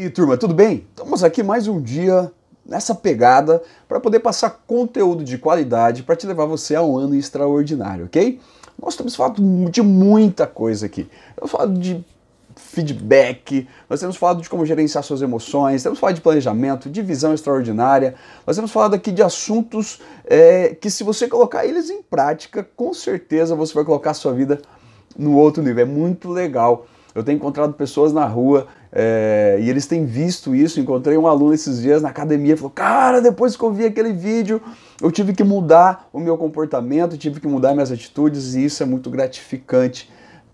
E turma, tudo bem? Estamos aqui mais um dia nessa pegada para poder passar conteúdo de qualidade para te levar você a um ano extraordinário, ok? Nós temos falado de muita coisa aqui. Temos falado de feedback, nós temos falado de como gerenciar suas emoções, temos falado de planejamento, de visão extraordinária, nós temos falado aqui de assuntos é, que se você colocar eles em prática, com certeza você vai colocar a sua vida no outro nível. É muito legal. Eu tenho encontrado pessoas na rua é, e eles têm visto isso. Encontrei um aluno esses dias na academia e falou: Cara, depois que eu vi aquele vídeo, eu tive que mudar o meu comportamento, tive que mudar minhas atitudes, e isso é muito gratificante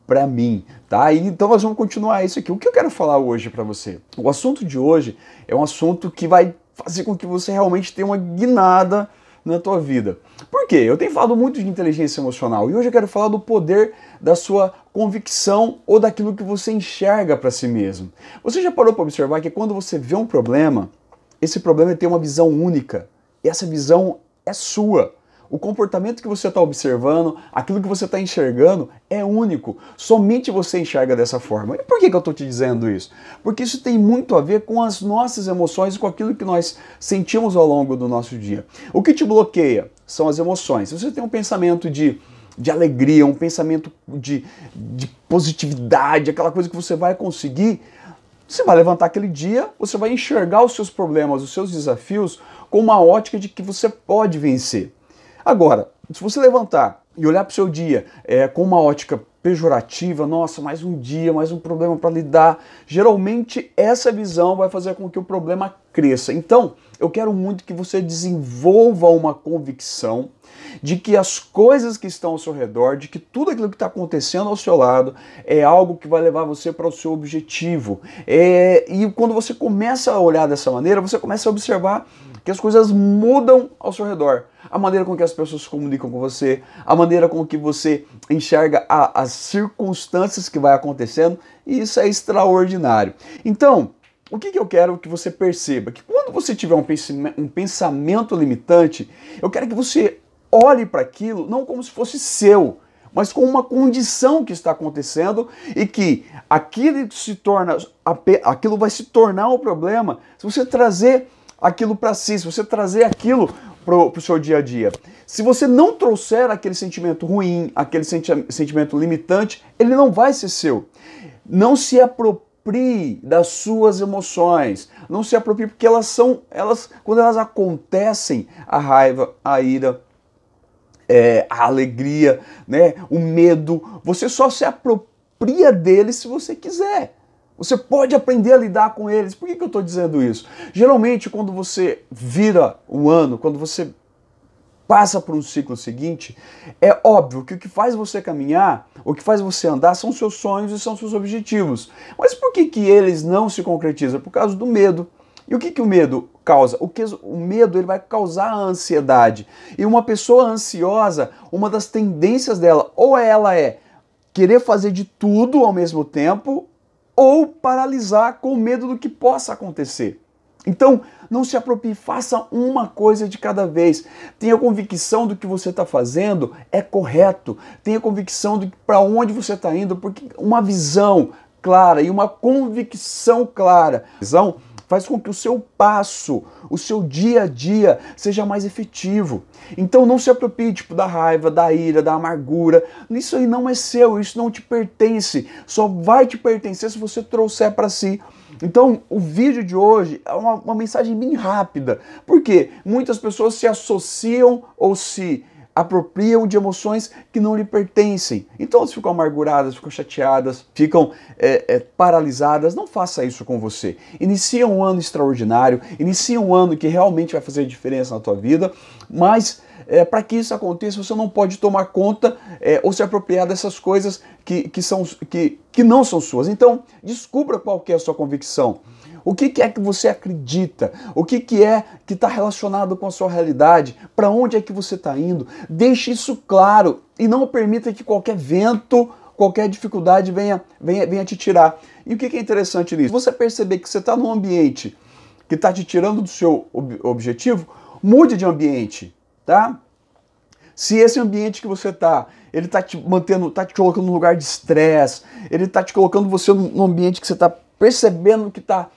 para mim, tá? E, então nós vamos continuar isso aqui. O que eu quero falar hoje para você? O assunto de hoje é um assunto que vai fazer com que você realmente tenha uma guinada na tua vida. Por quê? Eu tenho falado muito de inteligência emocional e hoje eu quero falar do poder da sua convicção ou daquilo que você enxerga para si mesmo. Você já parou para observar que quando você vê um problema, esse problema tem uma visão única. E essa visão é sua. O comportamento que você está observando, aquilo que você está enxergando, é único. Somente você enxerga dessa forma. E por que, que eu estou te dizendo isso? Porque isso tem muito a ver com as nossas emoções e com aquilo que nós sentimos ao longo do nosso dia. O que te bloqueia são as emoções. Se você tem um pensamento de de alegria, um pensamento de, de positividade, aquela coisa que você vai conseguir, você vai levantar aquele dia, você vai enxergar os seus problemas, os seus desafios com uma ótica de que você pode vencer. Agora, se você levantar e olhar para o seu dia é, com uma ótica pejorativa, nossa, mais um dia, mais um problema para lidar, geralmente essa visão vai fazer com que o problema cresça. Então, eu quero muito que você desenvolva uma convicção de que as coisas que estão ao seu redor, de que tudo aquilo que está acontecendo ao seu lado é algo que vai levar você para o seu objetivo. É, e quando você começa a olhar dessa maneira, você começa a observar que as coisas mudam ao seu redor. A maneira com que as pessoas se comunicam com você, a maneira com que você enxerga a, as circunstâncias que vai acontecendo, e isso é extraordinário. Então, o que, que, eu quero que você perceba? Que quando você tiver um pensamento limitante, eu quero que você olhe para aquilo não como se fosse seu, mas com uma condição que está acontecendo e que aquilo se torna aquilo vai se tornar um problema se você trazer aquilo para si, se você trazer aquilo para o seu dia a dia. Se você não trouxer aquele sentimento ruim, aquele senti sentimento limitante, ele não vai ser seu. Não se aproprie das suas emoções. Não se aproprie porque elas são, elas, quando elas acontecem, a raiva, a ira, é, a alegria, né, o medo, você só se apropria dele se você quiser. Você pode aprender a lidar com eles. Por que, que eu estou dizendo isso? Geralmente, quando você vira um ano, quando você passa por um ciclo seguinte, é óbvio que o que faz você caminhar, o que faz você andar, são seus sonhos e são seus objetivos. Mas por que, que eles não se concretizam? Por causa do medo. E o que, que o medo causa? O, que, o medo ele vai causar a ansiedade. E uma pessoa ansiosa, uma das tendências dela, ou ela é querer fazer de tudo ao mesmo tempo, ou paralisar com medo do que possa acontecer. Então, não se apropie, faça uma coisa de cada vez. Tenha convicção do que você está fazendo é correto. Tenha convicção de para onde você está indo, porque uma visão clara e uma convicção clara. Visão faz com que o seu passo, o seu dia a dia seja mais efetivo. Então não se apropie tipo, da raiva, da ira, da amargura. Isso aí não é seu, isso não te pertence. Só vai te pertencer se você trouxer para si. Então, o vídeo de hoje é uma, uma mensagem bem rápida, porque muitas pessoas se associam ou se apropriam de emoções que não lhe pertencem. Então elas ficam amarguradas, ficam chateadas, ficam é, é, paralisadas. Não faça isso com você. Inicia um ano extraordinário, inicia um ano que realmente vai fazer diferença na tua vida, mas é, para que isso aconteça, você não pode tomar conta é, ou se apropriar dessas coisas que, que, são, que, que não são suas. Então, descubra qual é a sua convicção. O que, que é que você acredita? O que, que é que está relacionado com a sua realidade? Para onde é que você está indo? Deixe isso claro e não permita que qualquer vento, qualquer dificuldade venha, venha, venha te tirar. E o que, que é interessante nisso? Você perceber que você está num ambiente que está te tirando do seu ob objetivo, mude de ambiente, tá? Se esse ambiente que você está, ele está te mantendo, está te colocando num lugar de estresse, ele está te colocando você num ambiente que você está percebendo que está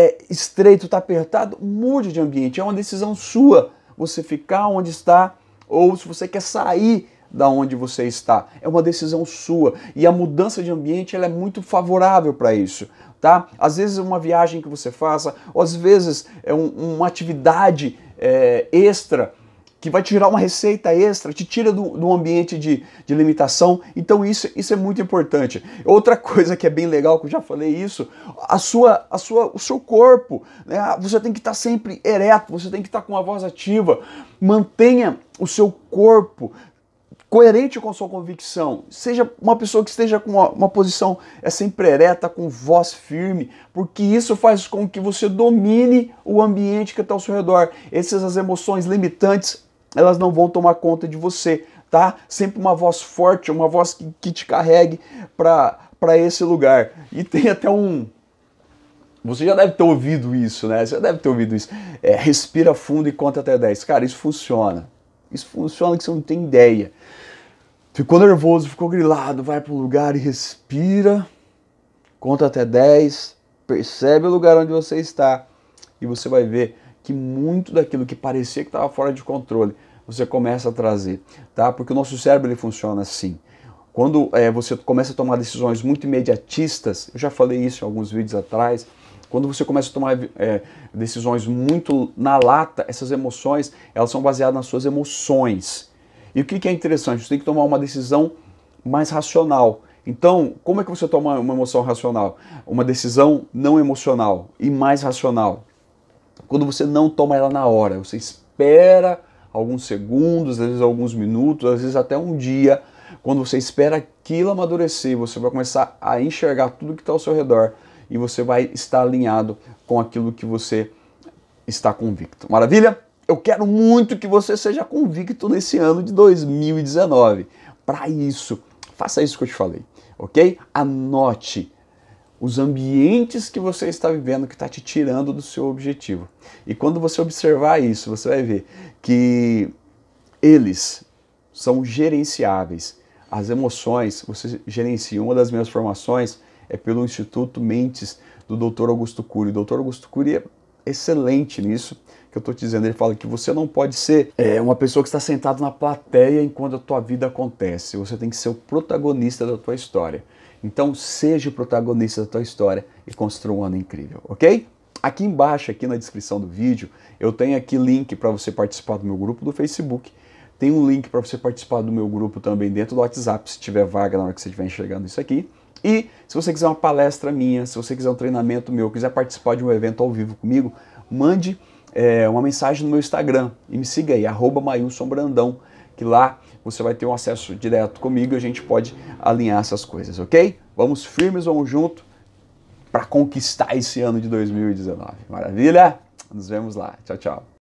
é estreito, está apertado, mude de ambiente. É uma decisão sua você ficar onde está ou se você quer sair da onde você está. É uma decisão sua e a mudança de ambiente ela é muito favorável para isso. Tá? Às vezes é uma viagem que você faça, ou às vezes é um, uma atividade é, extra que vai te gerar uma receita extra, te tira do, do ambiente de, de limitação. Então isso, isso é muito importante. Outra coisa que é bem legal, que eu já falei isso, a sua, a sua, o seu corpo. Né? Ah, você tem que estar tá sempre ereto, você tem que estar tá com a voz ativa. Mantenha o seu corpo coerente com a sua convicção. Seja uma pessoa que esteja com uma, uma, posição é sempre ereta, com voz firme, porque isso faz com que você domine o ambiente que está ao seu redor. Essas as emoções limitantes elas não vão tomar conta de você, tá? Sempre uma voz forte, uma voz que, que te carregue para esse lugar. E tem até um. Você já deve ter ouvido isso, né? Você já deve ter ouvido isso. É, respira fundo e conta até 10. Cara, isso funciona. Isso funciona que você não tem ideia. Ficou nervoso, ficou grilado, vai para lugar e respira. Conta até 10. Percebe o lugar onde você está. E você vai ver que muito daquilo que parecia que estava fora de controle, você começa a trazer, tá? Porque o nosso cérebro ele funciona assim. Quando é, você começa a tomar decisões muito imediatistas, eu já falei isso em alguns vídeos atrás, quando você começa a tomar é, decisões muito na lata, essas emoções, elas são baseadas nas suas emoções. E o que, que é interessante? Você tem que tomar uma decisão mais racional. Então, como é que você toma uma emoção racional? Uma decisão não emocional e mais racional. Quando você não toma ela na hora, você espera alguns segundos, às vezes alguns minutos, às vezes até um dia. Quando você espera aquilo amadurecer, você vai começar a enxergar tudo que está ao seu redor e você vai estar alinhado com aquilo que você está convicto. Maravilha? Eu quero muito que você seja convicto nesse ano de 2019. Para isso, faça isso que eu te falei, ok? Anote os ambientes que você está vivendo que está te tirando do seu objetivo. E quando você observar isso, você vai ver que eles são gerenciáveis. As emoções você gerencia. Uma das minhas formações é pelo Instituto Mentes do Dr. Augusto Cury. O Dr. Augusto Cury é excelente nisso que eu estou te dizendo. Ele fala que você não pode ser é, uma pessoa que está sentada na plateia enquanto a tua vida acontece. Você tem que ser o protagonista da tua história. Então seja o protagonista da tua história e construa um ano incrível, ok? Aqui embaixo, aqui na descrição do vídeo, eu tenho aqui link para você participar do meu grupo do Facebook. Tem um link para você participar do meu grupo também dentro do WhatsApp, se tiver vaga na hora que você estiver enxergando isso aqui. E se você quiser uma palestra minha, se você quiser um treinamento meu, quiser participar de um evento ao vivo comigo, mande é, uma mensagem no meu Instagram e me siga aí, arroba Brandão que lá você vai ter um acesso direto comigo e a gente pode alinhar essas coisas, ok? Vamos firmes, vamos junto para conquistar esse ano de 2019. Maravilha? Nos vemos lá. Tchau, tchau.